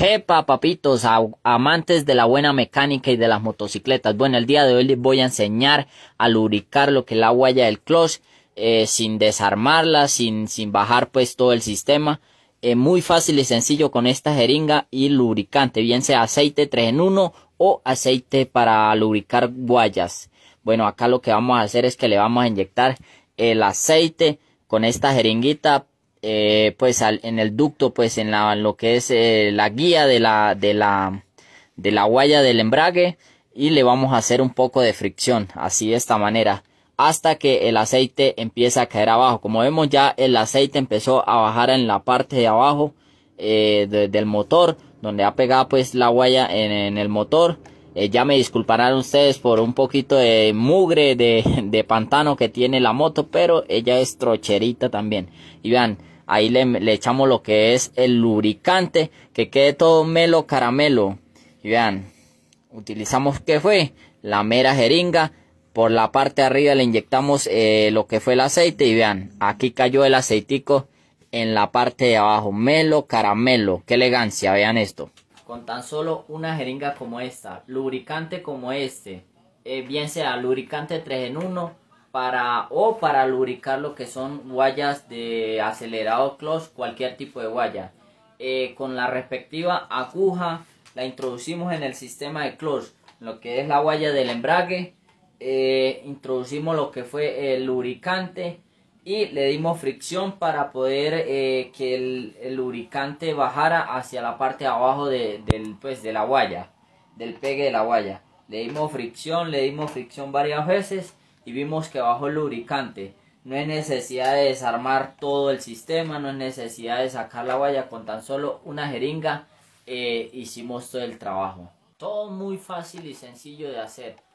Jepa, papitos, amantes de la buena mecánica y de las motocicletas. Bueno, el día de hoy les voy a enseñar a lubricar lo que es la huella del clutch eh, sin desarmarla, sin, sin bajar pues todo el sistema. Eh, muy fácil y sencillo con esta jeringa y lubricante, bien sea aceite 3 en 1 o aceite para lubricar guayas. Bueno, acá lo que vamos a hacer es que le vamos a inyectar el aceite con esta jeringuita eh, pues en el ducto, pues en lo que es eh, la guía de la, de la, de la guaya del embrague y le vamos a hacer un poco de fricción, así de esta manera, hasta que el aceite empieza a caer abajo. Como vemos ya el aceite empezó a bajar en la parte de abajo eh, del motor, donde ha pegado pues la guaya en el motor eh, ya me disculparán ustedes por un poquito de mugre de, pantano que tiene la moto, pero ella es trocherita también. Y vean, ahí le, echamos lo que es el lubricante, que quede todo melo caramelo. Y vean, utilizamos que fue la mera jeringa. Por la parte de arriba le inyectamos eh, lo que fue el aceite y vean, aquí cayó el aceitico en la parte de abajo. Melo caramelo, qué elegancia, vean esto con tan solo una jeringa como esta, lubricante como este, eh, bien sea lubricante 3 en 1 para, o para lubricar lo que son guayas de acelerado Close cualquier tipo de guaya. Eh, con la respectiva aguja la introducimos en el sistema de Close lo que es la guaya del embrague, eh, introducimos lo que fue el lubricante y le dimos fricción para poder eh, que el, lubricante bajara hacia la parte de abajo de, del, pues, de la guaya, del pegue de la guaya. Le dimos fricción, le dimos fricción varias veces y vimos que bajó el lubricante. No es necesidad de desarmar todo el sistema, no es necesidad de sacar la guaya con tan solo una jeringa. Eh, hicimos todo el trabajo. Todo muy fácil y sencillo de hacer.